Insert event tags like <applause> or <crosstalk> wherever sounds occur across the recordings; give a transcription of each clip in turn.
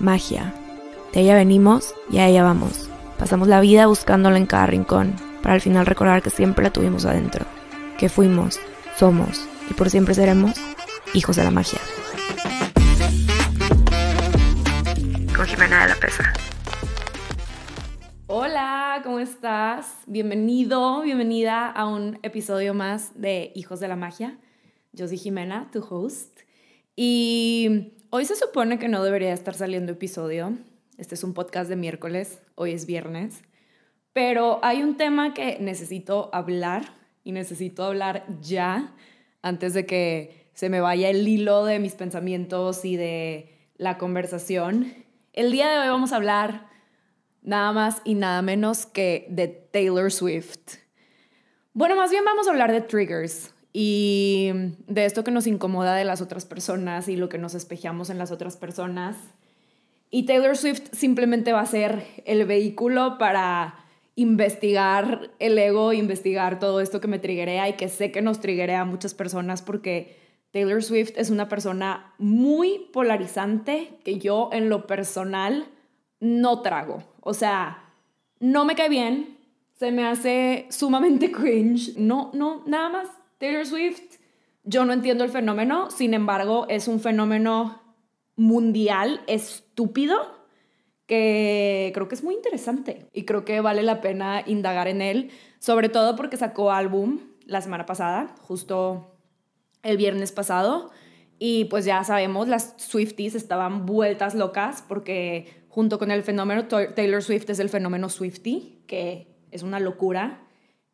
magia. De ella venimos y a ella vamos. Pasamos la vida buscándola en cada rincón, para al final recordar que siempre la tuvimos adentro, que fuimos, somos y por siempre seremos hijos de la magia. Con Jimena de la Pesa. Hola, ¿cómo estás? Bienvenido, bienvenida a un episodio más de Hijos de la Magia. Yo soy Jimena, tu host. Y Hoy se supone que no debería estar saliendo episodio. Este es un podcast de miércoles, hoy es viernes. Pero hay un tema que necesito hablar y necesito hablar ya antes de que se me vaya el hilo de mis pensamientos y de la conversación. El día de hoy vamos a hablar nada más y nada menos que de Taylor Swift. Bueno, más bien vamos a hablar de triggers y mm, de esto que nos incomoda de las otras personas y lo que nos espejamos en las otras personas. Y Taylor Swift simplemente va a ser el vehículo para investigar el ego, investigar todo esto que me triguea y que sé que nos triguea a muchas personas porque Taylor Swift es una persona muy polarizante que yo en lo personal no trago. O sea, no me cae bien, se me hace sumamente <laughs> cringe. No, no, nada más Taylor Swift, yo no entiendo el fenómeno, sin embargo, es un fenómeno mundial estúpido que creo que es muy interesante y creo que vale la pena indagar en él, sobre todo porque sacó álbum la semana pasada, justo el viernes pasado, y pues ya sabemos, las Swifties estaban vueltas locas porque junto con el fenómeno Taylor Swift es el fenómeno Swifty, que es una locura.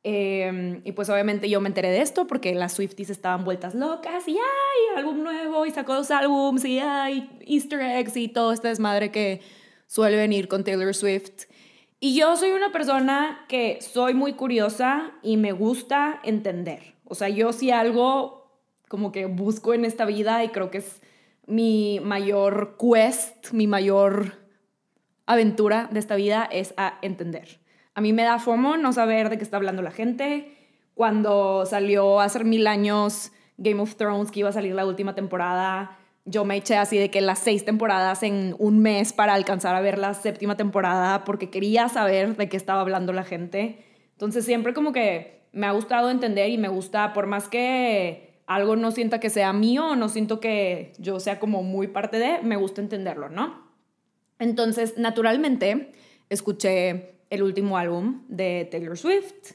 Em, y pues obviamente yo me enteré de esto porque las Swifties estaban vueltas locas y ¡ay! Álbum nuevo y sacó dos álbums y ¡ay! Easter eggs y todo este desmadre que suele venir con Taylor Swift. Y yo soy una persona que soy muy curiosa y me gusta entender. O sea, yo si algo como que busco en esta vida y creo que es mi mayor quest, mi mayor aventura de esta vida es a entender. A mí me da fomo no saber de qué está hablando la gente. Cuando salió hace mil años Game of Thrones, que iba a salir la última temporada, yo me eché así de que las seis temporadas en un mes para alcanzar a ver la séptima temporada porque quería saber de qué estaba hablando la gente. Entonces siempre como que me ha gustado entender y me gusta, por más que algo no sienta que sea mío, no siento que yo sea como muy parte de, me gusta entenderlo, ¿no? Entonces, naturalmente, escuché el último álbum de Taylor Swift.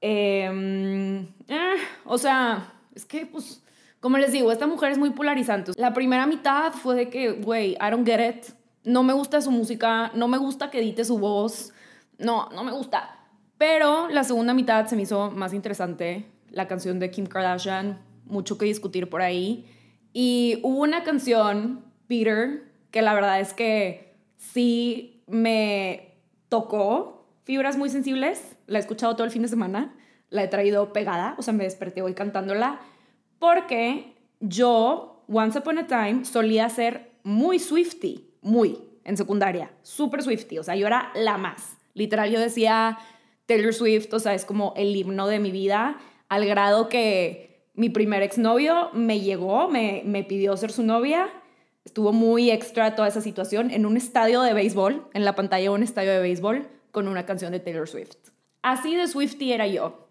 Em, eh, o sea, es que, pues, como les digo, esta mujer es muy polarizante. La primera mitad fue de que, güey, I don't get it. No me gusta su música, no me gusta que edite su voz. No, no me gusta. Pero la segunda mitad se me hizo más interesante. La canción de Kim Kardashian, mucho que discutir por ahí. Y hubo una canción, Peter, que la verdad es que sí me tocó fibras muy sensibles. La he escuchado todo el fin de semana. La he traído pegada. O sea, me desperté hoy cantándola. Porque yo, once upon a time, solía ser muy swifty. Muy. En secundaria. Súper swifty. O sea, yo era la más. Literal, yo decía Taylor Swift. O sea, es como el himno de mi vida. Al grado que mi primer exnovio me llegó, me, me pidió ser su novia estuvo muy extra toda esa situación en un estadio de béisbol, en la pantalla de un estadio de béisbol, con una canción de Taylor Swift. Así de Swifty era yo.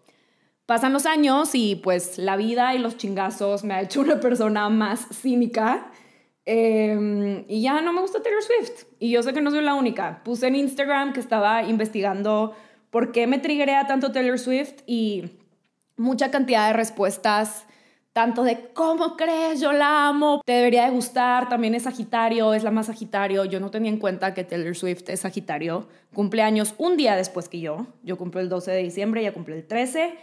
Pasan los años y pues la vida y los chingazos me ha hecho una persona más cínica. Em, y ya no me gusta Taylor Swift. Y yo sé que no soy la única. Puse en Instagram que estaba investigando por qué me triggeré tanto Taylor Swift y mucha cantidad de respuestas tanto de cómo crees, yo la amo, te debería de gustar, también es Sagitario, es la más Sagitario. Yo no tenía en cuenta que Taylor Swift es Sagitario, cumple años un día después que yo. Yo cumplo el 12 de diciembre, ella cumple el 13.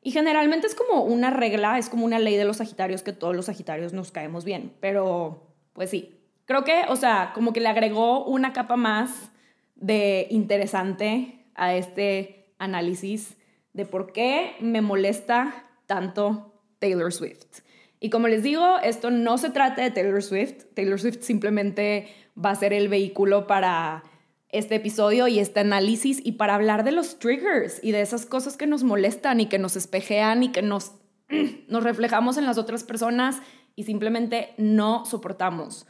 Y generalmente es como una regla, es como una ley de los Sagitarios que todos los Sagitarios nos caemos bien, pero pues sí. Creo que, o sea, como que le agregó una capa más de interesante a este análisis de por qué me molesta tanto Taylor Swift. Y como les digo, esto no se trata de Taylor Swift. Taylor Swift simplemente va a ser el vehículo para este episodio y este análisis y para hablar de los triggers y de esas cosas que nos molestan y que nos espejean y que nos, <clears throat> nos reflejamos en las otras personas y simplemente no soportamos.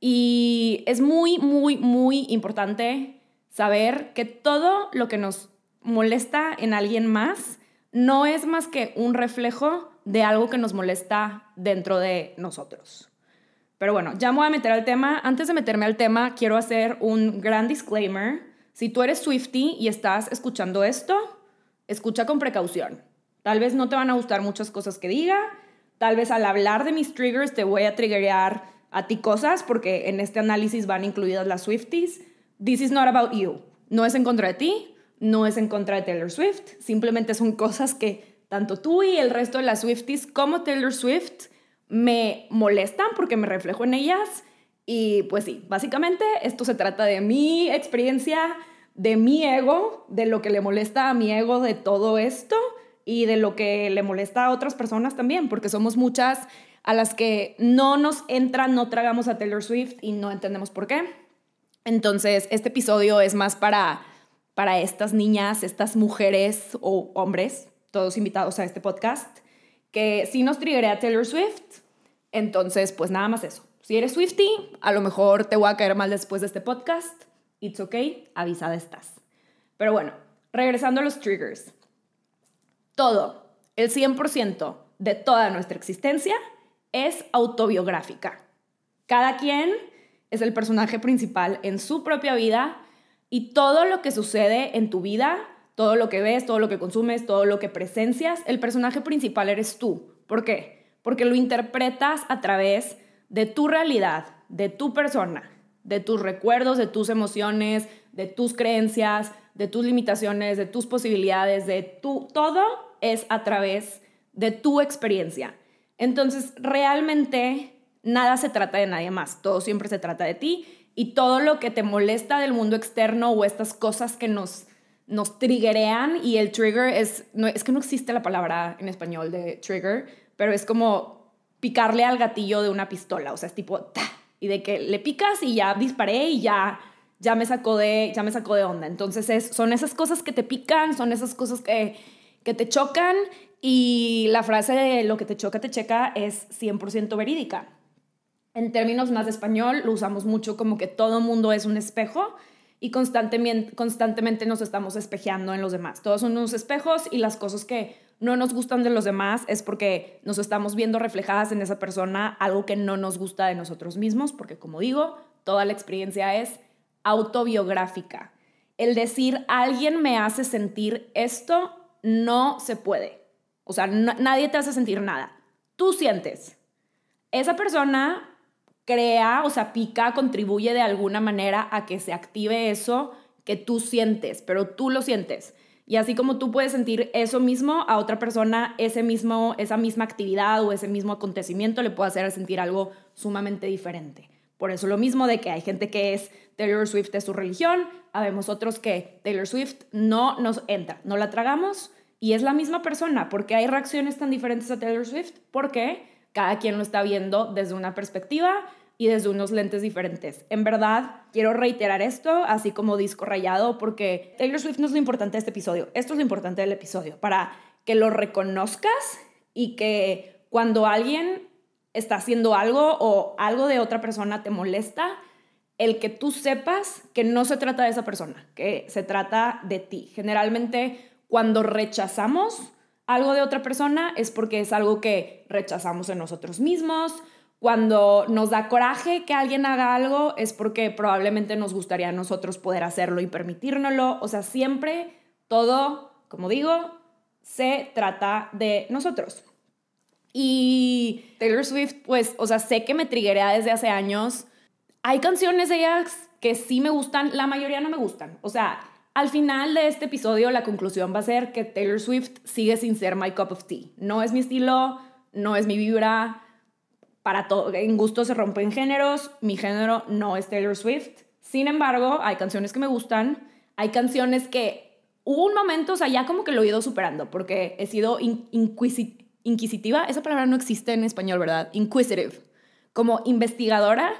Y es muy, muy, muy importante saber que todo lo que nos molesta en alguien más no es más que un reflejo de algo que nos molesta dentro de nosotros. Pero bueno, ya me voy a meter al tema. Antes de meterme al tema, quiero hacer un gran disclaimer. Si tú eres Swifty y estás escuchando esto, escucha con precaución. Tal vez no te van a gustar muchas cosas que diga. Tal vez al hablar de mis triggers te voy a triggerear a ti cosas porque en este análisis van incluidas las Swifties. This is not about you. No es en contra de ti, no es en contra de Taylor Swift. Simplemente son cosas que tanto tú y el resto de las Swifties como Taylor Swift me molestan porque me reflejo en ellas. Y pues sí, básicamente esto se trata de mi experiencia, de mi ego, de lo que le molesta a mi ego de todo esto y de lo que le molesta a otras personas también, porque somos muchas a las que no nos entra, no tragamos a Taylor Swift y no entendemos por qué. Entonces, este episodio es más para, para estas niñas, estas mujeres o hombres, todos invitados a este podcast, que si nos triggeré a Taylor Swift. Entonces, pues nada más eso. Si eres Swifty, a lo mejor te voy a caer mal después de este podcast. It's okay, avisada estás. Pero bueno, regresando a los triggers. Todo, el 100% de toda nuestra existencia es autobiográfica. Cada quien es el personaje principal en su propia vida y todo lo que sucede en tu vida todo lo que ves, todo lo que consumes, todo lo que presencias, el personaje principal eres tú. ¿Por qué? Porque lo interpretas a través de tu realidad, de tu persona, de tus recuerdos, de tus emociones, de tus creencias, de tus limitaciones, de tus posibilidades, de tu... Todo es a través de tu experiencia. Entonces, realmente nada se trata de nadie más, todo siempre se trata de ti y todo lo que te molesta del mundo externo o estas cosas que nos nos triggerean y el trigger es, no, es que no existe la palabra en español de trigger, pero es como picarle al gatillo de una pistola, o sea, es tipo, y de que le picas y ya disparé y ya, ya, me, sacó de, ya me sacó de onda. Entonces son esas cosas que te pican, son esas cosas que, que te chocan y la frase de lo que te choca, te checa es 100% verídica. En términos más de español, lo usamos mucho como que todo mundo es un espejo y constantemente, constantemente nos estamos espejeando en los demás. Todos son unos espejos y las cosas que no nos gustan de los demás es porque nos estamos viendo reflejadas en esa persona algo que no nos gusta de nosotros mismos, porque como digo, toda la experiencia es autobiográfica. El decir alguien me hace sentir esto no se puede. O sea, nadie te hace sentir nada. Tú sientes. Esa persona crea, o sea, pica, contribuye de alguna manera a que se active eso que tú sientes, pero tú lo sientes. Y así como tú puedes sentir eso mismo, a otra persona ese mismo, esa misma actividad o ese mismo acontecimiento le puede hacer sentir algo sumamente diferente. Por eso lo mismo de que hay gente que es Taylor Swift es su religión, habemos otros que Taylor Swift no nos entra, no la tragamos y es la misma persona. ¿Por qué hay reacciones tan diferentes a Taylor Swift? Porque cada quien lo está viendo desde una perspectiva y desde unos lentes diferentes. En verdad, quiero reiterar esto, así como disco rayado, porque Taylor Swift no es lo importante de este episodio. Esto es lo importante del episodio, para que lo reconozcas y que cuando alguien está haciendo algo o algo de otra persona te molesta, el que tú sepas que no se trata de esa persona, que se trata de ti. Generalmente, cuando rechazamos algo de otra persona es porque es algo que rechazamos en nosotros mismos, cuando nos da coraje que alguien haga algo es porque probablemente nos gustaría a nosotros poder hacerlo y permitírnoslo. O sea, siempre todo, como digo, se trata de nosotros. Y Taylor Swift, pues, o sea, sé que me triggerea desde hace años. Hay canciones de ella que sí me gustan, la mayoría no me gustan. O sea, al final de este episodio la conclusión va a ser que Taylor Swift sigue sin ser my cup of tea. No es mi estilo, no es mi vibra, todo, en gusto se rompen géneros, mi género no es Taylor Swift. Sin embargo, hay canciones que me gustan, hay canciones que hubo un momento, o sea, ya como que lo he ido superando, porque he sido inquisitiva, esa palabra no existe en español, ¿verdad? Inquisitive, como investigadora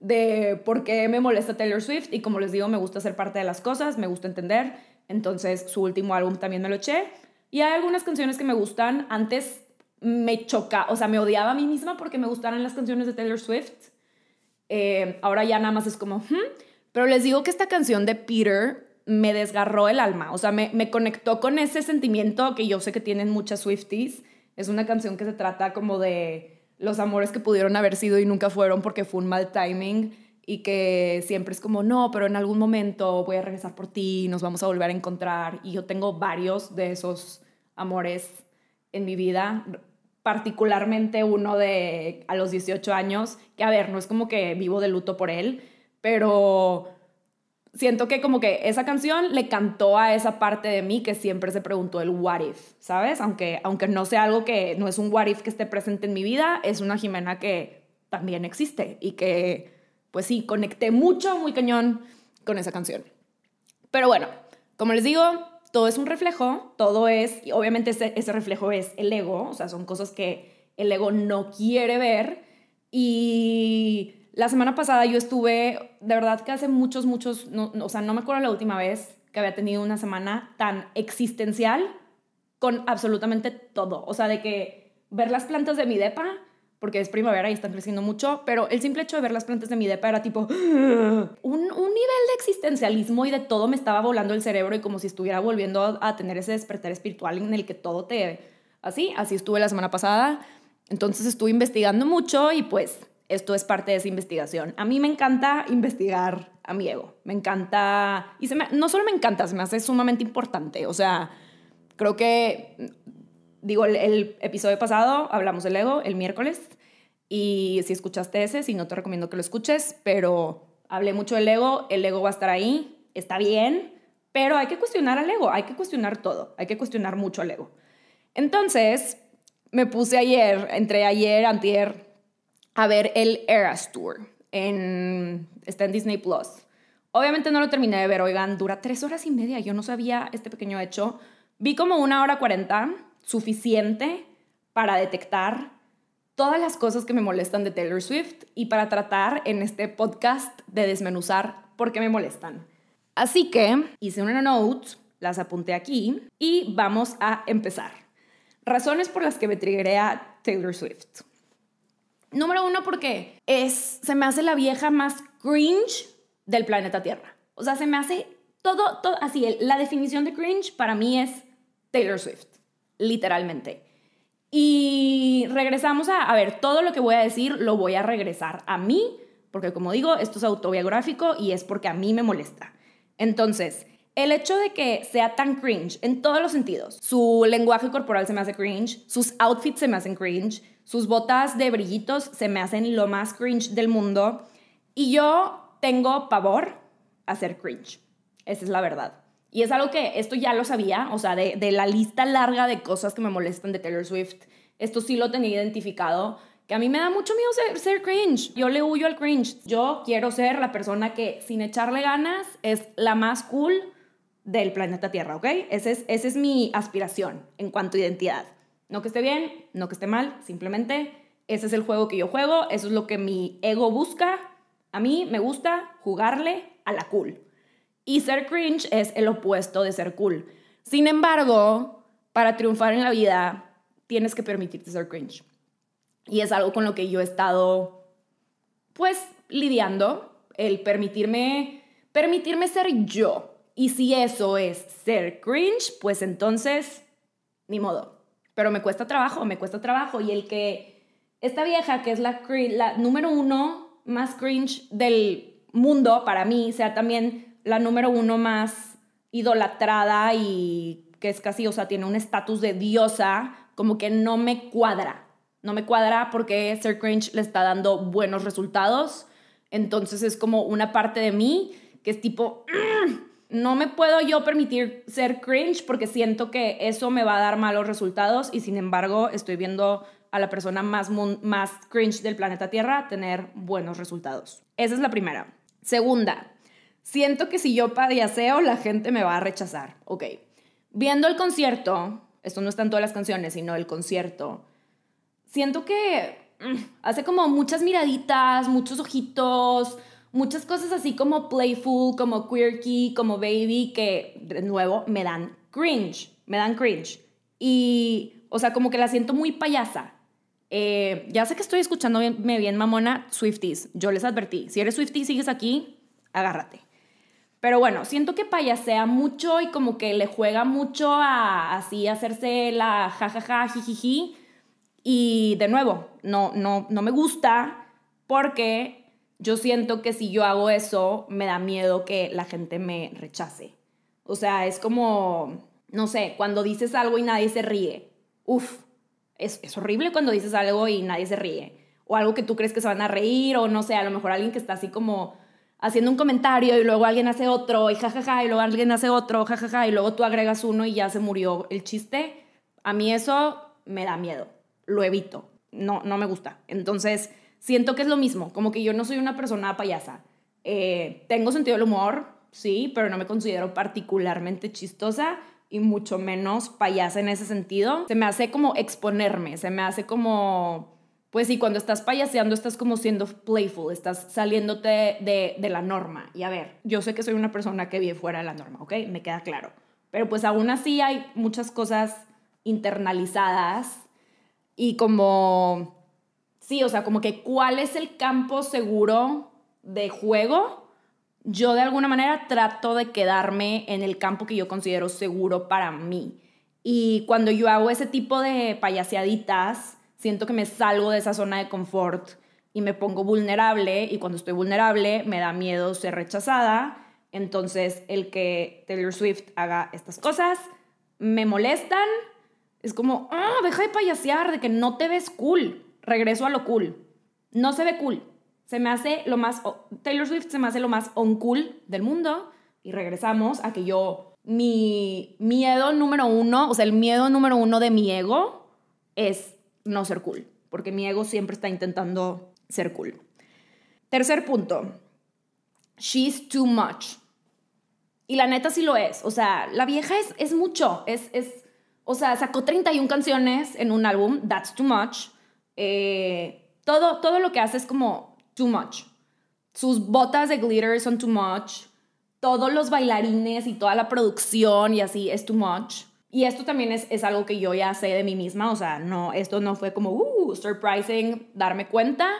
de por qué me molesta Taylor Swift y como les digo, me gusta ser parte de las cosas, me gusta entender, entonces su último álbum también me lo eché y hay algunas canciones que me gustan, antes me choca, o sea, me odiaba a mí misma porque me gustaran las canciones de Taylor Swift. Eh, ahora ya nada más es como, hmm". pero les digo que esta canción de Peter me desgarró el alma, o sea, me, me conectó con ese sentimiento que yo sé que tienen muchas Swifties. Es una canción que se trata como de los amores que pudieron haber sido y nunca fueron porque fue un mal timing y que siempre es como, no, pero en algún momento voy a regresar por ti, nos vamos a volver a encontrar. Y yo tengo varios de esos amores en mi vida particularmente uno de a los 18 años, que a ver, no es como que vivo de luto por él, pero siento que como que esa canción le cantó a esa parte de mí que siempre se preguntó el what if, ¿sabes? Aunque, aunque no sea algo que, no es un what if que esté presente en mi vida, es una Jimena que también existe y que, pues sí, conecté mucho, muy cañón con esa canción. Pero bueno, como les digo, todo es un reflejo, todo es, y obviamente ese, reflejo es el ego, o sea, son cosas que el ego no quiere ver. Y la semana pasada yo estuve, de verdad que hace muchos, muchos, no, o sea, no me acuerdo la última vez que había tenido una semana tan existencial con absolutamente todo, o sea, de que ver las plantas de mi depa porque es primavera y están creciendo mucho, pero el simple hecho de ver las plantas de mi depa era tipo un, nivel de existencialismo y de todo me estaba volando el cerebro y como si estuviera volviendo a, tener ese despertar espiritual en el que todo te... Así, así estuve la semana pasada. Entonces estuve investigando mucho y pues esto es parte de esa investigación. A mí me encanta investigar a mi ego. Me encanta, y no solo me encanta, se me hace sumamente importante. O sea, creo que digo, el, episodio pasado hablamos del ego el miércoles y si escuchaste ese, si no te recomiendo que lo escuches, pero hablé mucho del ego, el ego va a estar ahí, está bien, pero hay que cuestionar al ego, hay que cuestionar todo, hay que cuestionar mucho al ego. Entonces, me puse ayer, entre ayer, antier, a ver el Eras Tour. En, está en Disney Plus. Obviamente no lo terminé de ver, oigan, dura tres horas y media. Yo no sabía este pequeño hecho. Vi como una hora cuarenta suficiente para detectar todas las cosas que me molestan de Taylor Swift y para tratar en este podcast de desmenuzar por qué me molestan. Así que hice una note, las apunté aquí y vamos a empezar. Razones por las que me triggeré a Taylor Swift. Número uno, porque es, se me hace la vieja más cringe del planeta Tierra. O sea, se me hace todo así. La definición de cringe para mí es Taylor Swift literalmente. Y regresamos a, a ver, todo lo que voy a decir lo voy a regresar a mí, porque como digo, esto es autobiográfico y es porque a mí me molesta. Entonces, el hecho de que sea tan cringe en todos los sentidos, su lenguaje corporal se me hace cringe, sus outfits se me hacen cringe, sus botas de brillitos se me hacen lo más cringe del mundo y yo tengo pavor a ser cringe. Esa es la verdad. Y es algo que esto ya lo sabía, o sea, de, la lista larga de cosas que me molestan de Taylor Swift, esto sí lo tenía identificado, que a mí me da mucho miedo ser, cringe. Yo le huyo al cringe. Yo quiero ser la persona que sin echarle ganas es la más cool del planeta Tierra, ¿ok? Ese esa es mi aspiración en cuanto a identidad. No que esté bien, no que esté mal, simplemente ese es el juego que yo juego, eso es lo que mi ego busca. A mí me gusta jugarle a la cool. Y ser cringe es el opuesto de ser cool. Sin embargo, para triunfar en la vida, tienes que permitirte ser cringe. Y es algo con lo que yo he estado, pues, lidiando, el permitirme, permitirme ser yo. Y si eso es ser cringe, pues entonces, ni modo. Pero me cuesta trabajo, me cuesta trabajo. Y el que esta vieja, que es la, la número uno más cringe del mundo para mí, sea también la número uno más idolatrada y que es casi, o sea, tiene un estatus de diosa, como que no me cuadra. No me cuadra porque ser Cringe le está dando buenos resultados. Entonces es como una parte de mí que es tipo, mm, no me puedo yo permitir ser cringe porque siento que eso me va a dar malos resultados y sin embargo estoy viendo a la persona más, más cringe del planeta Tierra tener buenos resultados. Esa es la primera. Segunda, Siento que si yo aseo la gente me va a rechazar. Ok. Viendo el concierto, esto no está todas las canciones, sino el concierto, siento que mm, hace como muchas miraditas, muchos ojitos, muchas cosas así como playful, como quirky, como baby, que de nuevo me dan cringe, me dan cringe. Y, o sea, como que la siento muy payasa. Eh, ya sé que estoy escuchándome bien mamona, Swifties, yo les advertí, si eres Swiftie sigues aquí, agárrate. Pero bueno, siento que payasea mucho y como que le juega mucho a así hacerse la jajaja, jijiji. Y de nuevo, no, no, no me gusta porque yo siento que si yo hago eso, me da miedo que la gente me rechace. O sea, es como, no sé, cuando dices algo y nadie se ríe. Uf, es, es horrible cuando dices algo y nadie se ríe. O algo que tú crees que se van a reír, o no sé, a lo mejor alguien que está así como haciendo un comentario y luego alguien hace otro y jajaja y luego alguien hace otro, jajaja y luego tú agregas uno y ya se murió el chiste. A mí eso me da miedo, lo evito, no, no me gusta. Entonces siento que es lo mismo, como que yo no soy una persona payasa. Eh, tengo sentido del humor, sí, pero no me considero particularmente chistosa y mucho menos payasa en ese sentido. Se me hace como exponerme, se me hace como pues sí, cuando estás payaseando estás como siendo playful, estás saliéndote de, la norma. Y a ver, yo sé que soy una persona que vive fuera de la norma, ¿ok? Me queda claro. Pero pues aún así hay muchas cosas internalizadas y como, sí, o sea, como que cuál es el campo seguro de juego. Yo de alguna manera trato de quedarme en el campo que yo considero seguro para mí. Y cuando yo hago ese tipo de payaseaditas, siento que me salgo de esa zona de confort y me pongo vulnerable y cuando estoy vulnerable me da miedo ser rechazada. Entonces el que Taylor Swift haga estas cosas me molestan. Es como, ah, deja de payasear, de que no te ves cool. Regreso a lo cool. No se ve cool. Se me hace lo más, Taylor Swift se me hace lo más on cool del mundo. Y regresamos a que yo, mi miedo número uno, o sea, el miedo número uno de mi ego es no ser cool, porque mi ego siempre está intentando ser cool. Tercer punto, she's too much. Y la neta sí lo es, o sea, la vieja es, es mucho, es, es, o sea, sacó 31 canciones en un álbum, that's too much. Eh, todo, todo lo que hace es como too much. Sus botas de glitter son too much, todos los bailarines y toda la producción y así es too much. Y esto también es, algo que yo ya sé de mí misma, o sea, no, esto no fue como, uh, surprising, darme cuenta,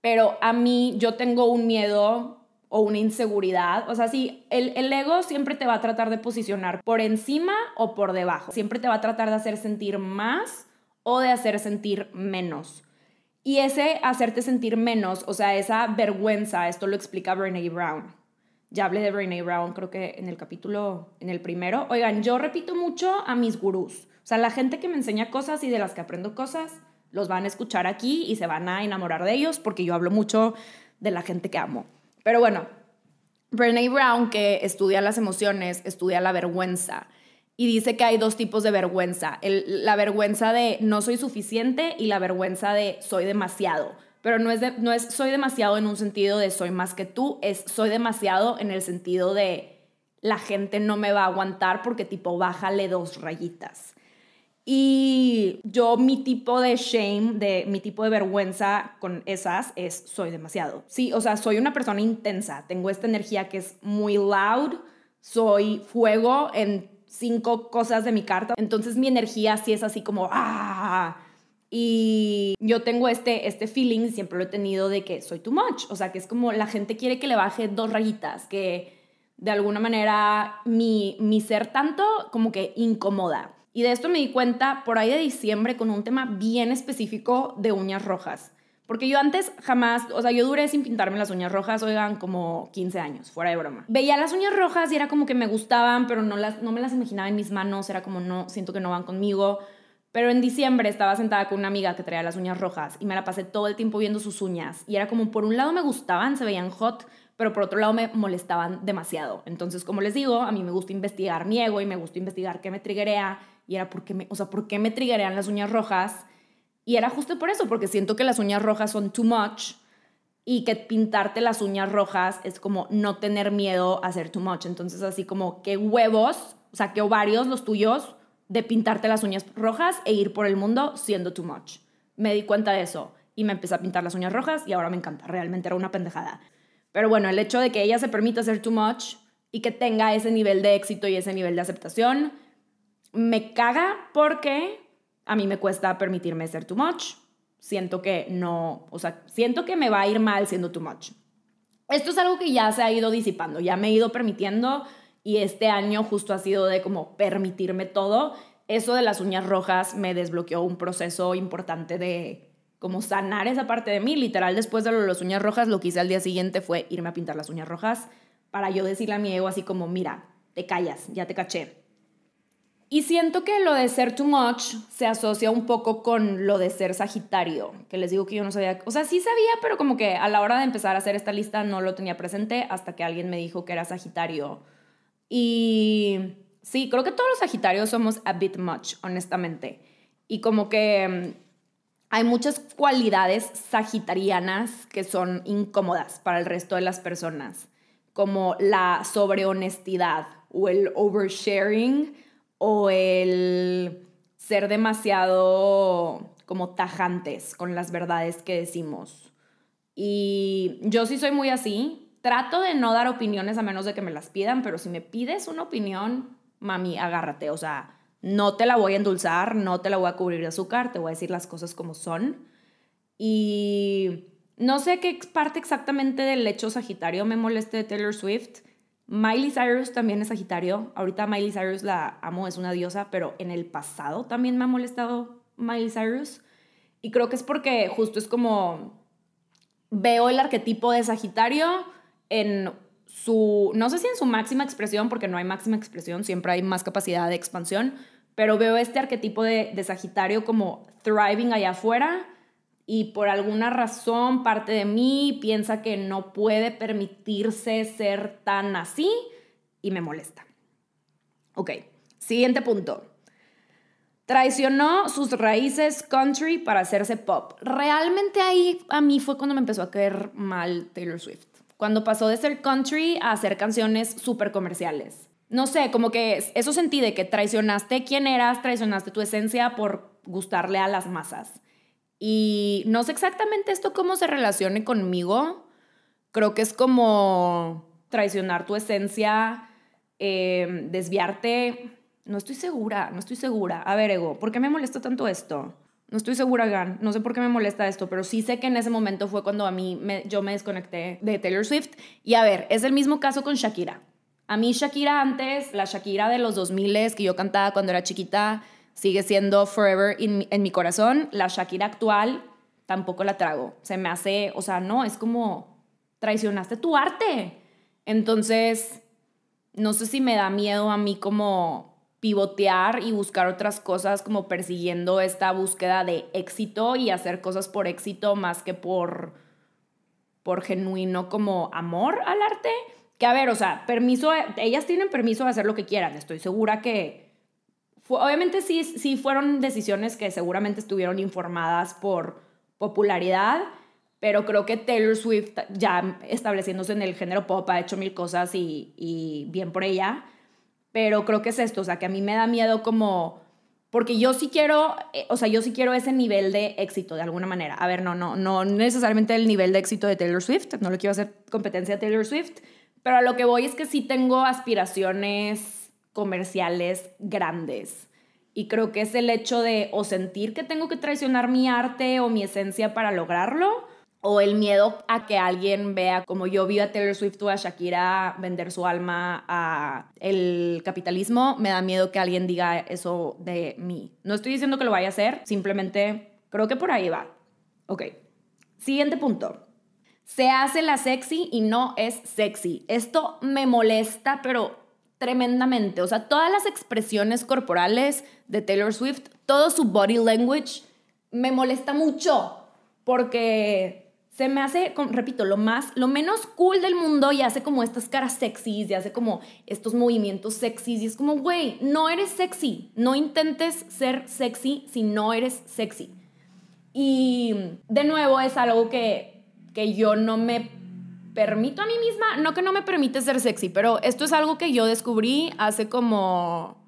pero a mí yo tengo un miedo o una inseguridad, o sea, sí, el, el ego siempre te va a tratar de posicionar por encima o por debajo, siempre te va a tratar de hacer sentir más o de hacer sentir menos. Y ese hacerte sentir menos, o sea, esa vergüenza, esto lo explica Brene Brown ya hablé de Brene Brown, creo que en el capítulo, en el primero. Oigan, yo repito mucho a mis gurús. O sea, la gente que me enseña cosas y de las que aprendo cosas, los van a escuchar aquí y se van a enamorar de ellos porque yo hablo mucho de la gente que amo. Pero bueno, Brene Brown, que estudia las emociones, estudia la vergüenza y dice que hay dos tipos de vergüenza. la vergüenza de no soy suficiente y la vergüenza de soy demasiado pero no es, no es soy demasiado en un sentido de soy más que tú, es soy demasiado en el sentido de la gente no me va a aguantar porque tipo bájale dos rayitas. Y yo mi tipo de shame, de mi tipo de vergüenza con esas es soy demasiado. Sí, o sea, soy una persona intensa, tengo esta energía que es muy loud, soy fuego en cinco cosas de mi carta, entonces mi energía sí es así como ah y yo tengo este, este feeling, siempre lo he tenido, de que soy too much. O sea, que es como la gente quiere que le baje dos rayitas, que de alguna manera mi, ser tanto como que incomoda. Y de esto me di cuenta por ahí de diciembre con un tema bien específico de uñas rojas. Porque yo antes jamás, o sea, yo duré sin pintarme las uñas rojas, oigan, como 15 años, fuera de broma. Veía las uñas rojas y era como que me gustaban, pero no, las, no me las imaginaba en mis manos, era como no, siento que no van conmigo. Pero en diciembre estaba sentada con una amiga que traía las uñas rojas y me la pasé todo el tiempo viendo sus uñas. Y era como, por un lado me gustaban, se veían hot, pero por otro lado me molestaban demasiado. Entonces, como les digo, a mí me gusta investigar mi y me gusta investigar qué me triggerea. Y era, porque me, o sea, ¿por qué me triguean las uñas rojas? Y era justo por eso, porque siento que las uñas rojas son too much y que pintarte las uñas rojas es como no tener miedo a ser too much. Entonces, así como, qué huevos, o sea, qué ovarios los tuyos de pintarte las uñas rojas e ir por el mundo siendo too much. Me di cuenta de eso y me empecé a pintar las uñas rojas y ahora me encanta. Realmente era una pendejada. Pero bueno, el hecho de que ella se permita ser too much y que tenga ese nivel de éxito y ese nivel de aceptación, me caga porque a mí me cuesta permitirme ser too much. Siento que no, o sea, siento que me va a ir mal siendo too much. Esto es algo que ya se ha ido disipando, ya me he ido permitiendo y este año justo ha sido de como permitirme todo. Eso de las uñas rojas me desbloqueó un proceso importante de como sanar esa parte de mí. Literal, después de lo de las uñas rojas, lo que hice al día siguiente fue irme a pintar las uñas rojas para yo decirle a mi ego así como, mira, te callas, ya te caché. Y siento que lo de ser too much se asocia un poco con lo de ser Sagitario, que les digo que yo no sabía, o sea, sí sabía, pero como que a la hora de empezar a hacer esta lista no lo tenía presente hasta que alguien me dijo que era Sagitario y sí, creo que todos los Sagitarios somos a bit much, honestamente. Y como que mm, hay muchas cualidades sagitarianas que son incómodas para el resto de las personas, como la sobrehonestidad o el oversharing o el ser demasiado como tajantes con las verdades que decimos. Y yo sí soy muy así, trato de no dar opiniones a menos de que me las pidan, pero si me pides una opinión, mami, agárrate. O sea, no te la voy a endulzar, no te la voy a cubrir de azúcar, te voy a decir las cosas como son. Y no sé qué parte exactamente del hecho Sagitario me moleste de Taylor Swift. Miley Cyrus también es Sagitario. Ahorita Miley Cyrus la amo, es una diosa, pero en el pasado también me ha molestado Miley Cyrus. Y creo que es porque justo es como veo el arquetipo de Sagitario en su, no sé si en su máxima expresión, porque no hay máxima expresión, siempre hay más capacidad de expansión, pero veo este arquetipo de, de Sagitario como thriving allá afuera y por alguna razón parte de mí piensa que no puede permitirse ser tan así y me molesta. Ok, siguiente punto. Traicionó sus raíces country para hacerse pop. Realmente ahí a mí fue cuando me empezó a caer mal Taylor Swift cuando pasó de ser country a hacer canciones súper comerciales. No sé, como que eso sentí de que traicionaste quién eras, traicionaste tu esencia por gustarle a las masas. Y no sé exactamente esto cómo se relacione conmigo. Creo que es como traicionar tu esencia, em, desviarte. No estoy segura, no estoy segura. A ver, Ego, ¿por qué me molesta tanto esto? No estoy segura, Gan. No sé por qué me molesta esto, pero sí sé que en ese momento fue cuando a mí yo me desconecté de Taylor Swift. Y a ver, es el mismo caso con Shakira. A mí Shakira antes, la Shakira de los 2000 que yo cantaba cuando era chiquita, sigue siendo forever en mi corazón. La Shakira actual tampoco la trago. Se me hace, o sea, no, es como traicionaste tu arte. Entonces, no sé si me da miedo a mí como pivotear y buscar otras cosas como persiguiendo esta búsqueda de éxito y hacer cosas por éxito más que por, por genuino como amor al arte. Que a ver, o sea, permiso, ellas tienen permiso de hacer lo que quieran, estoy segura que... Fue, obviamente sí, sí fueron decisiones que seguramente estuvieron informadas por popularidad, pero creo que Taylor Swift ya estableciéndose en el género pop ha hecho mil cosas y, y bien por ella pero creo que es esto, o sea, que a mí me da miedo como, porque yo sí quiero, eh, o sea, yo sí quiero ese nivel de éxito de alguna manera. A ver, no, no, no necesariamente el nivel de éxito de Taylor Swift, no lo quiero hacer competencia a Taylor Swift, pero a lo que voy es que sí tengo aspiraciones comerciales grandes. Y creo que es el hecho de o sentir que tengo que traicionar mi arte o mi esencia para lograrlo, o el miedo a que alguien vea como yo vi a Taylor Swift o a Shakira vender su alma a el capitalismo, me da miedo que alguien diga eso de mí. No estoy diciendo que lo vaya a hacer, simplemente creo que por ahí va. Ok. Siguiente punto. Se hace la sexy y no es sexy. Esto me molesta, pero tremendamente. O sea, todas las expresiones corporales de Taylor Swift, todo su body language, me molesta mucho porque se me hace, repito, lo más, lo menos cool del mundo y hace como estas caras sexys y hace como estos movimientos sexys y es como, güey, no eres sexy, no intentes ser sexy si no eres sexy. Y de nuevo es algo que, que yo no me permito a mí misma, no que no me permite ser sexy, pero esto es algo que yo descubrí hace como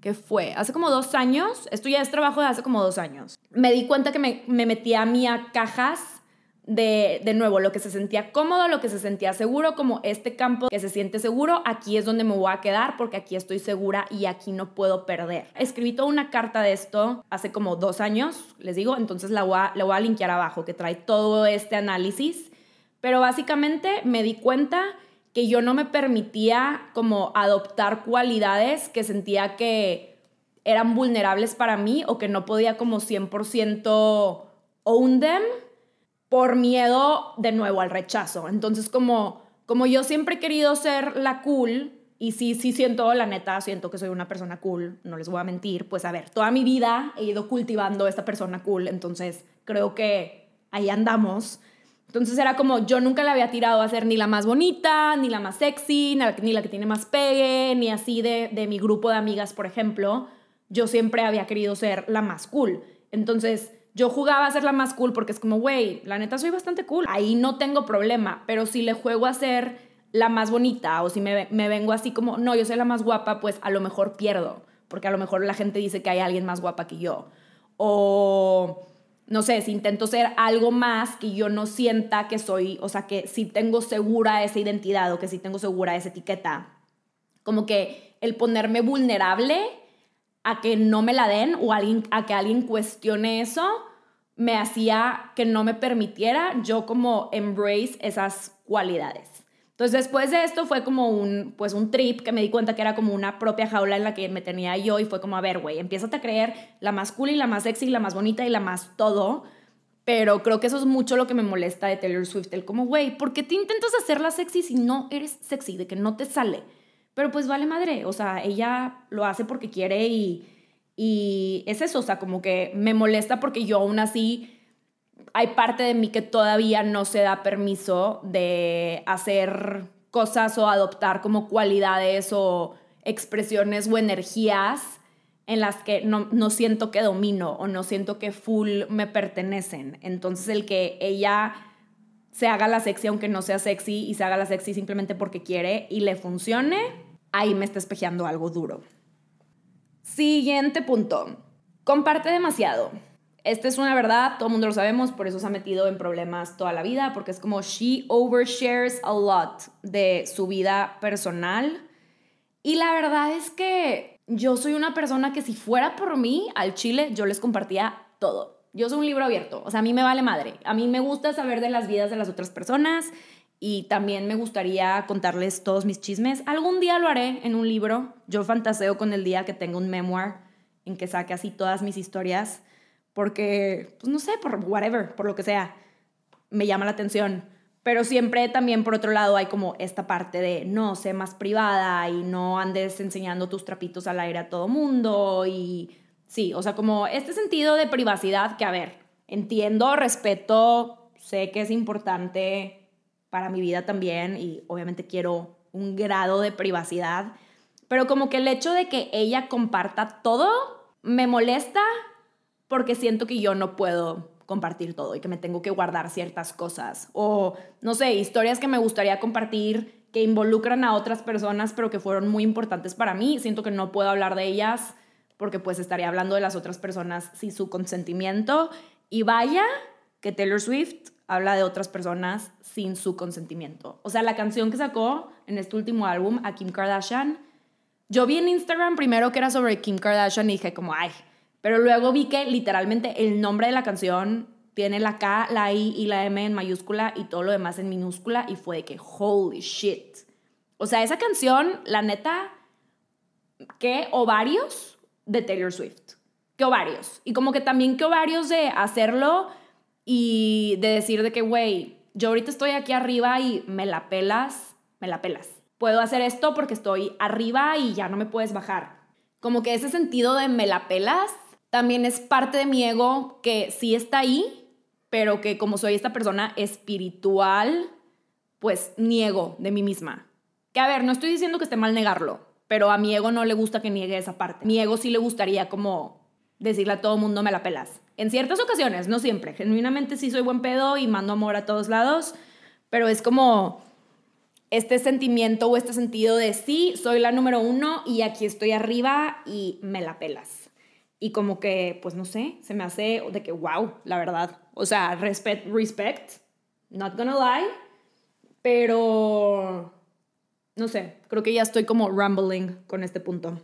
¿Qué fue hace como dos años, esto ya es trabajo de hace como dos años, me di cuenta que me, me metía a mí a cajas de, nuevo, lo que se sentía cómodo, lo que se sentía seguro, como este campo que se siente seguro, aquí es donde me voy a quedar porque aquí estoy segura y aquí no puedo perder. Escribí toda una carta de esto hace como dos años, les digo, entonces la voy a, la voy a linkear abajo, que trae todo este análisis, pero básicamente me di cuenta que yo no me permitía como adoptar cualidades que sentía que eran vulnerables para mí o que no podía como 100% own them por miedo de nuevo al rechazo. Entonces, como, como yo siempre he querido ser la cool, y sí, sí siento, la neta, siento que soy una persona cool, no les voy a mentir, pues a ver, toda mi vida he ido cultivando esta persona cool, entonces creo que ahí andamos. Entonces era como, yo nunca la había tirado a ser ni la más bonita, ni la más sexy, ni la, que tiene más pegue, ni así de, de mi grupo de amigas, por ejemplo. Yo siempre había querido ser la más cool. Entonces, yo jugaba a ser la más cool porque es como, güey, la neta soy bastante cool. Ahí no tengo problema, pero si le juego a ser la más bonita o si me, me, vengo así como, no, yo soy la más guapa, pues a lo mejor pierdo, porque a lo mejor la gente dice que hay alguien más guapa que yo. O, no sé, si intento ser algo más que yo no sienta que soy, o sea, que si tengo segura esa identidad o que si tengo segura esa etiqueta, como que el ponerme vulnerable a que no me la den o a, alguien, a que alguien cuestione eso, me hacía que no me permitiera yo como embrace esas cualidades. Entonces después de esto fue como un, pues un trip que me di cuenta que era como una propia jaula en la que me tenía yo y fue como, a ver, güey, empieza a creer la más cool y la más sexy y la más bonita y la más todo. Pero creo que eso es mucho lo que me molesta de Taylor Swift. El como, güey, ¿por qué te intentas hacerla sexy si no eres sexy? De que no te sale. Pero pues vale madre, o sea, ella lo hace porque quiere y, y es eso, o sea, como que me molesta porque yo aún así hay parte de mí que todavía no se da permiso de hacer cosas o adoptar como cualidades o expresiones o energías en las que no, no, siento que domino o no siento que full me pertenecen. Entonces el que ella se haga la sexy aunque no sea sexy y se haga la sexy simplemente porque quiere y le funcione, ahí me está espejeando algo duro. Siguiente punto. Comparte demasiado. Esta es una verdad, todo el mundo lo sabemos, por eso se ha metido en problemas toda la vida, porque es como she overshares a lot de su vida personal. Y la verdad es que yo soy una persona que si fuera por mí al Chile, yo les compartía todo. Yo soy un libro abierto, o sea, a mí me vale madre. A mí me gusta saber de las vidas de las otras personas y también me gustaría contarles todos mis chismes. Algún día lo haré en un libro. Yo fantaseo con el día que tenga un memoir en que saque así todas mis historias, porque, pues no sé, por whatever, por lo que sea, me llama la atención. Pero siempre también, por otro lado, hay como esta parte de no, sé más privada y no andes enseñando tus trapitos al aire a todo mundo. Y sí, o sea, como este sentido de privacidad que, a ver, entiendo, respeto, sé que es importante para mi vida también y obviamente quiero un grado de privacidad, pero como que el hecho de que ella comparta todo me molesta porque siento que yo no puedo compartir todo y que me tengo que guardar ciertas cosas o no sé, historias que me gustaría compartir que involucran a otras personas pero que fueron muy importantes para mí, siento que no puedo hablar de ellas porque pues estaría hablando de las otras personas sin su consentimiento y vaya que Taylor Swift habla de otras personas sin su consentimiento. O sea, la canción que sacó en este último álbum a Kim Kardashian, yo vi en Instagram primero que era sobre Kim Kardashian y dije como, ay, pero luego vi que literalmente el nombre de la canción tiene la K, la I y la M en mayúscula y todo lo demás en minúscula y fue de que, holy shit. O sea, esa canción, la neta, que ovarios de Taylor Swift. Que ovarios. Y como que también que ovarios de hacerlo y de decir de que, güey, yo ahorita estoy aquí arriba y me la pelas, me la pelas. Puedo hacer esto porque estoy arriba y ya no me puedes bajar. Como que ese sentido de me la pelas también es parte de mi ego que sí está ahí, pero que como soy esta persona espiritual, pues niego de mí misma. Que a ver, no estoy diciendo que esté mal negarlo, pero a mi ego no le gusta que niegue esa parte. Mi ego sí le gustaría como decirle a todo mundo me la pelas. En ciertas ocasiones, no siempre. Genuinamente sí soy buen pedo y mando amor a todos lados, pero es como este sentimiento o este sentido de sí, soy la número uno y aquí estoy arriba y me la pelas. Y como que, pues no sé, se me hace de que, wow, la verdad. O sea, respect, respect, not gonna lie, pero no sé, creo que ya estoy como rambling con este punto.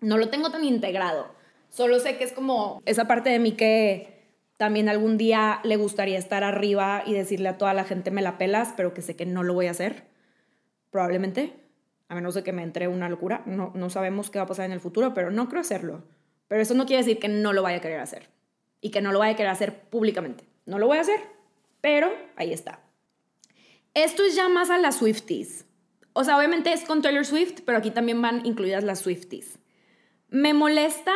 No lo tengo tan integrado, Solo sé que es como esa parte de mí que también algún día le gustaría estar arriba y decirle a toda la gente me la pelas, pero que sé que no lo voy a hacer, probablemente, a menos de que me entre una locura. No, no sabemos qué va a pasar en el futuro, pero no creo hacerlo. Pero eso no quiere decir que no lo vaya a querer hacer y que no lo vaya a querer hacer públicamente. No lo voy a hacer, pero ahí está. Esto es ya más a las Swifties. O sea, obviamente es con Taylor Swift, pero aquí también van incluidas las Swifties. Me molesta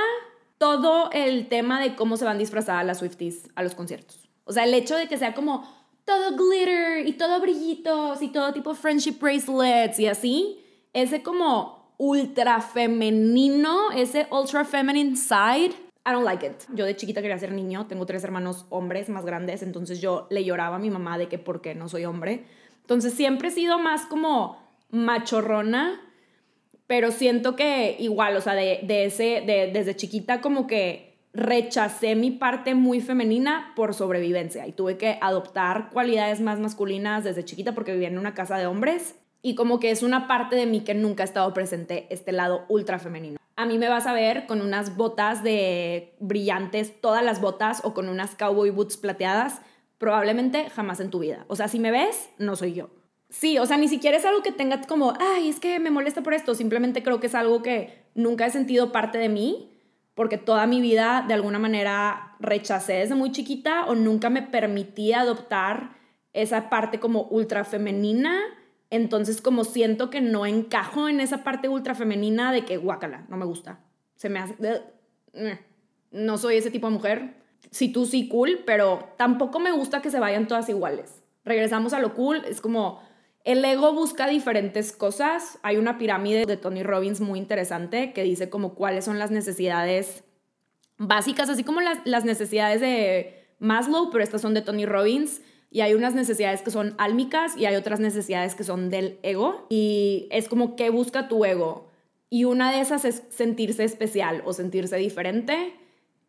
todo el tema de cómo se van disfrazadas las Swifties a los conciertos. O sea, el hecho de que sea como todo glitter y todo brillitos y todo tipo friendship bracelets y así, ese como ultra femenino, ese ultra feminine side, I don't like it. Yo de chiquita quería ser niño, tengo tres hermanos hombres más grandes, entonces yo le lloraba a mi mamá de que por qué no soy hombre. Entonces siempre he sido más como machorrona pero siento que igual, o sea, de, ese, de, desde chiquita como que rechacé mi parte muy femenina por sobrevivencia y tuve que adoptar cualidades más masculinas desde chiquita porque vivía en una casa de hombres y como que es una parte de mí que nunca ha estado presente este lado ultra femenino. A mí me vas a ver con unas botas de brillantes, todas las botas o con unas cowboy boots plateadas, probablemente jamás en tu vida. O sea, si me ves, no soy yo. Sí, o sea, ni siquiera es algo que tenga como, ay, es que me molesta por esto. Simplemente creo que es algo que nunca he sentido parte de mí, porque toda mi vida de alguna manera rechacé desde muy chiquita o nunca me permití adoptar esa parte como ultra femenina. Entonces, como siento que no encajo en esa parte ultra femenina de que guácala, no me gusta. Se me hace. Eh, eh, no soy ese tipo de mujer. Si sí, tú sí, cool, pero tampoco me gusta que se vayan todas iguales. Regresamos a lo cool, es como el ego busca diferentes cosas. Hay una pirámide de Tony Robbins muy interesante que dice como cuáles son las necesidades básicas, así como las, las necesidades de Maslow, pero estas son de Tony Robbins. Y hay unas necesidades que son álmicas y hay otras necesidades que son del ego. Y es como qué busca tu ego. Y una de esas es sentirse especial o sentirse diferente.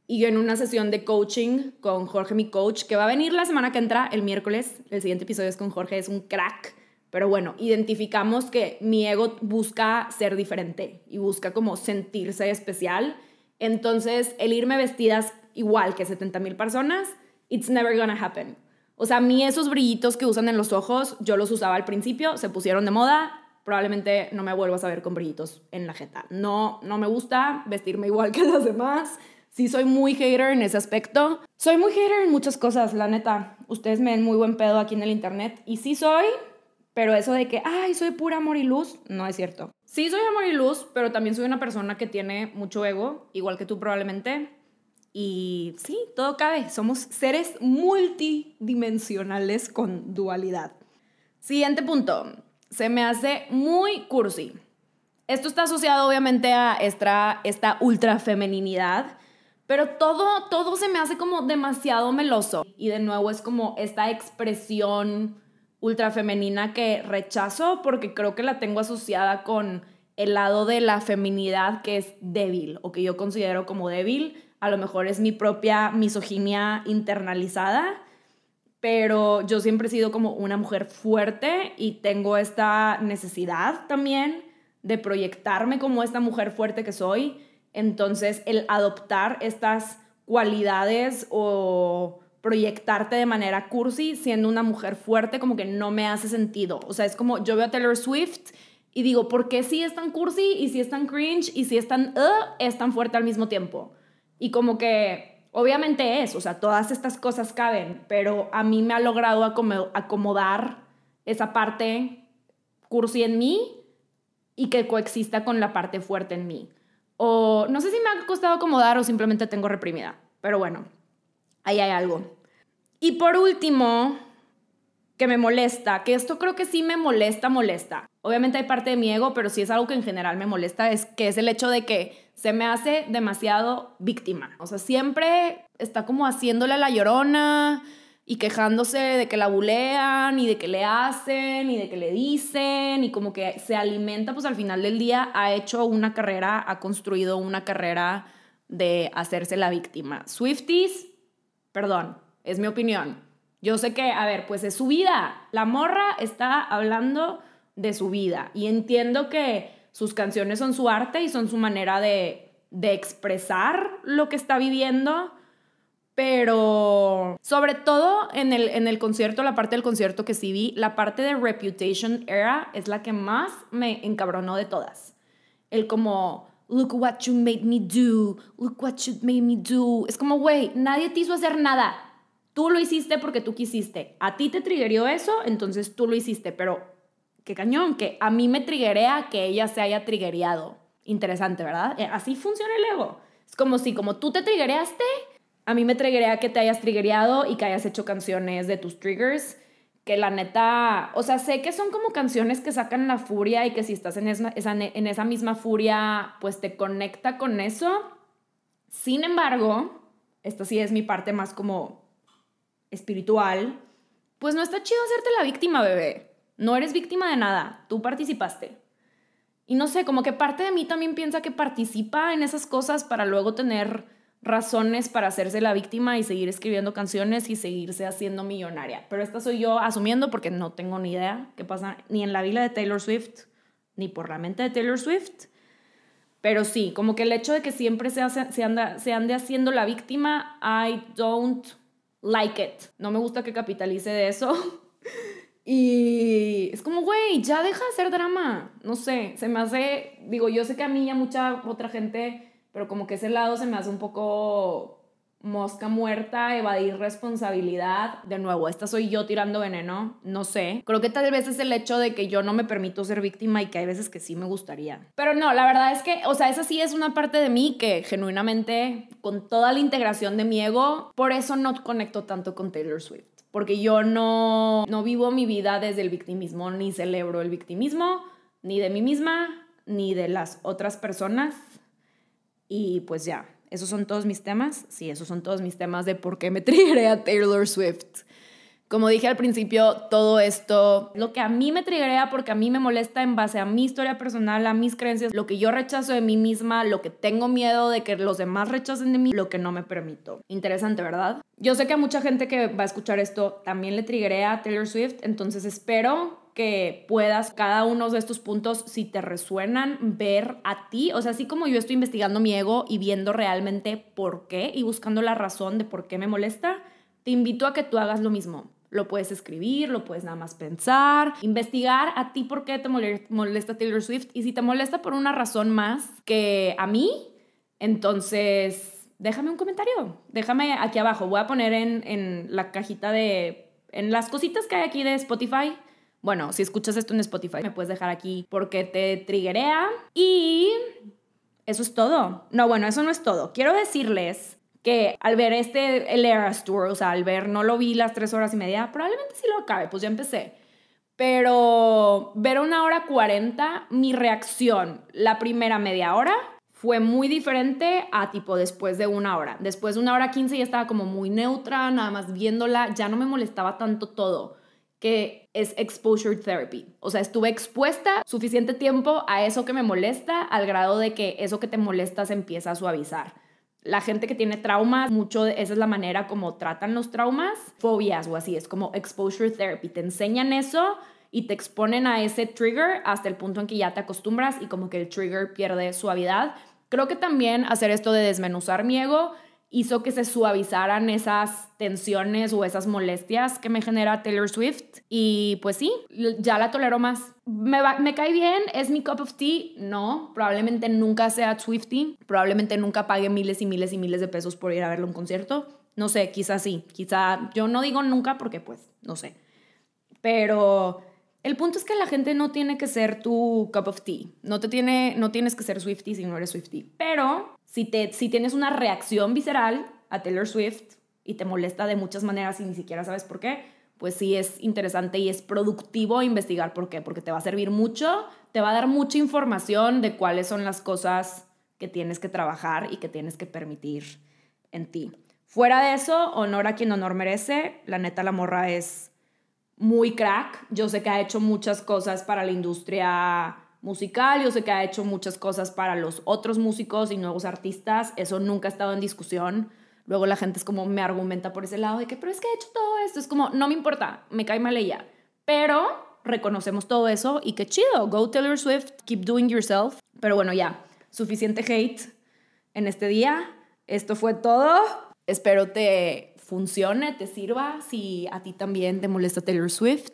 Y yo en una sesión de coaching con Jorge, mi coach, que va a venir la semana que entra, el miércoles, el siguiente episodio es con Jorge, es un crack pero bueno, identificamos que mi ego busca ser diferente y busca como sentirse especial. Entonces, el irme vestidas igual que 70 mil personas, it's never gonna happen. O sea, a mí esos brillitos que usan en los ojos, yo los usaba al principio, se pusieron de moda, probablemente no me vuelvas a ver con brillitos en la jeta. No, no me gusta vestirme igual que las demás. Sí, soy muy hater en ese aspecto. Soy muy hater en muchas cosas, la neta. Ustedes me ven muy buen pedo aquí en el internet. Y sí soy, pero eso de que, ay, soy pura amor y luz, no es cierto. Sí, soy amor y luz, pero también soy una persona que tiene mucho ego, igual que tú probablemente. Y sí, todo cabe. Somos seres multidimensionales con dualidad. Siguiente punto. Se me hace muy cursi. Esto está asociado obviamente a esta, esta ultra femeninidad, pero todo, todo se me hace como demasiado meloso. Y de nuevo es como esta expresión femenina que rechazo porque creo que la tengo asociada con el lado de la feminidad que es débil o que yo considero como débil. A lo mejor es mi propia misoginia internalizada, pero yo siempre he sido como una mujer fuerte y tengo esta necesidad también de proyectarme como esta mujer fuerte que soy. Entonces, el adoptar estas cualidades o proyectarte de manera cursi siendo una mujer fuerte, como que no me hace sentido. O sea, es como yo veo a Taylor Swift y digo, ¿por qué si es tan cursi y si es tan cringe y si es tan, uh, es tan fuerte al mismo tiempo? Y como que obviamente es, o sea, todas estas cosas caben, pero a mí me ha logrado acomodar esa parte cursi en mí y que coexista con la parte fuerte en mí. O no sé si me ha costado acomodar o simplemente tengo reprimida, pero bueno, ahí hay algo. Y por último, que me molesta, que esto creo que sí me molesta, molesta. Obviamente hay parte de mi ego, pero sí es algo que en general me molesta, es que es el hecho de que se me hace demasiado víctima. O sea, siempre está como haciéndole la llorona y quejándose de que la bulean y de que le hacen y de que le dicen y como que se alimenta, pues al final del día ha hecho una carrera, ha construido una carrera de hacerse la víctima. Swifties, Perdón, es mi opinión. Yo sé que, a ver, pues es su vida. La morra está hablando de su vida y entiendo que sus canciones son su arte y son su manera de, expresar lo que está viviendo. Pero sobre todo en el, en el concierto, la parte del concierto que sí vi, la parte de Reputation Era es la que más me encabronó de todas. El como look what you made me do, look what you made me do. Es como, güey, nadie te hizo hacer nada. Tú lo hiciste porque tú quisiste. A ti te triggerió eso, entonces tú lo hiciste. Pero qué cañón, que a mí me triggerea que ella se haya triggereado. Interesante, ¿verdad? Eh, así funciona el ego. Es como si, como tú te triggereaste, a mí me triggerea que te hayas triggereado y que hayas hecho canciones de tus triggers que la neta, o sea, sé que son como canciones que sacan la furia y que si estás en esa, en esa misma furia, pues te conecta con eso. Sin embargo, esta sí es mi parte más como espiritual, pues no está chido hacerte la víctima, bebé. No eres víctima de nada, tú participaste. Y no sé, como que parte de mí también piensa que participa en esas cosas para luego tener razones para hacerse la víctima y seguir escribiendo canciones y seguirse haciendo millonaria. Pero esta soy yo asumiendo porque no tengo ni idea qué pasa ni en la vida de Taylor Swift, ni por la mente de Taylor Swift. Pero sí, como que el hecho de que siempre se, anda, ande haciendo la víctima, I don't like it. No me gusta que capitalice de eso. <laughs> Y es como, güey, ya deja de hacer drama. No sé, se me hace, digo, yo sé que a mí y a mucha otra gente pero como que ese lado se me hace un poco mosca muerta, evadir responsabilidad. De nuevo, esta soy yo tirando veneno, no sé. Creo que tal vez es el hecho de que yo no me permito ser víctima y que hay veces que sí me gustaría. Pero no, la verdad es que, o sea, esa sí es una parte de mí que genuinamente, con toda la integración de mi ego, por eso no conecto tanto con Taylor Swift. Porque yo no, no vivo mi vida desde el victimismo, ni celebro el victimismo, ni de mí misma, ni de las otras personas y pues ya, esos son todos mis temas. Sí, esos son todos mis temas de por qué me <laughs> triggeré a Taylor Swift. Como dije al principio, todo esto, lo que a mí me triguea porque a mí me molesta en base a mi historia personal, a mis creencias, lo que yo rechazo de mí misma, lo que tengo miedo de que los demás rechacen de mí, lo que no me permito. Interesante, ¿verdad? Yo sé que a mucha gente que va a escuchar esto también le triggeré a Taylor Swift, entonces espero que puedas cada uno de estos puntos, si te resuenan, ver a ti. O sea, así como yo estoy investigando mi ego y viendo realmente por qué y buscando la razón de por qué me molesta, te invito a que tú hagas lo mismo. Lo puedes escribir, lo puedes nada más pensar, investigar a ti por qué te molesta Taylor Swift y si te molesta por una razón más que a mí, entonces déjame un comentario, déjame aquí abajo, voy a poner en, en la cajita de, en las cositas que hay aquí de Spotify, bueno, si escuchas esto en Spotify, me puedes dejar aquí porque te triguea Y eso es todo. No, bueno, eso no es todo. Quiero decirles que al ver este, el Eras Tour, o sea, al ver, no lo vi las tres horas y media, probablemente sí lo acabe, pues ya empecé. Pero ver una hora cuarenta, mi reacción la primera media hora fue muy diferente a tipo después de una hora. Después de una hora quince ya estaba como muy neutra, nada más viéndola, ya no me molestaba tanto todo que es exposure therapy. O sea, estuve expuesta suficiente tiempo a eso que me molesta al grado de que eso que te molesta se empieza a suavizar. La gente que tiene traumas, mucho esa es la manera como tratan los traumas, fobias o así, es como exposure therapy. Te enseñan eso y te exponen a ese trigger hasta el punto en que ya te acostumbras y como que el trigger pierde suavidad. Creo que también hacer esto de desmenuzar mi ego hizo que se suavizaran esas tensiones o esas molestias que me genera Taylor Swift. Y pues sí, ya la tolero más. ¿Me, cae bien? ¿Es mi cup of tea? No, probablemente nunca sea Swifty, probablemente nunca pague miles y miles y miles de pesos por ir a verle un concierto. No sé, quizá sí, quizá yo no digo nunca porque pues, no sé. Pero el punto es que la gente no tiene que ser tu cup of tea. No, te tiene, no tienes que ser Swiftie si no eres Swiftie. Pero si, te, si tienes una reacción visceral a Taylor Swift y te molesta de muchas maneras y ni siquiera sabes por qué, pues sí es interesante y es productivo investigar por qué, porque te va a servir mucho, te va a dar mucha información de cuáles son las cosas que tienes que trabajar y que tienes que permitir en ti. Fuera de eso, honor a quien honor merece. La neta, la morra es muy crack, yo sé que ha hecho muchas cosas para la industria musical, yo sé que ha hecho muchas cosas para los otros músicos y nuevos artistas, eso nunca ha estado en discusión. Luego la gente es como me argumenta por ese lado de que, pero es que he hecho todo esto, es como, no me importa, me cae mal ella, pero reconocemos todo eso y qué chido, go Taylor Swift, keep doing yourself, pero bueno ya, suficiente hate en este día, esto fue todo, espero te funcione, te sirva, si a ti también te molesta Taylor Swift.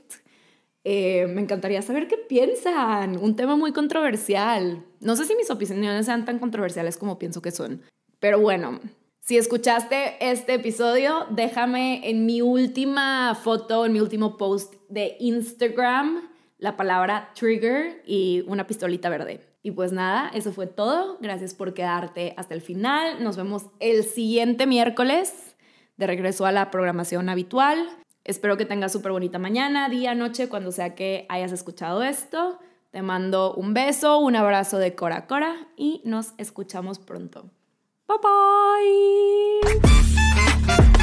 Eh, me encantaría saber qué piensan. Un tema muy controversial. No sé si mis opiniones sean tan controversiales como pienso que son. Pero bueno, si escuchaste este episodio, déjame en mi última foto, en mi último post de Instagram, la palabra trigger y una pistolita verde. Y pues nada, eso fue todo. Gracias por quedarte hasta el final. Nos vemos el siguiente miércoles de regreso a la programación habitual. Espero que tengas súper bonita mañana, día, noche, cuando sea que hayas escuchado esto. Te mando un beso, un abrazo de Cora Cora y nos escuchamos pronto. Bye bye.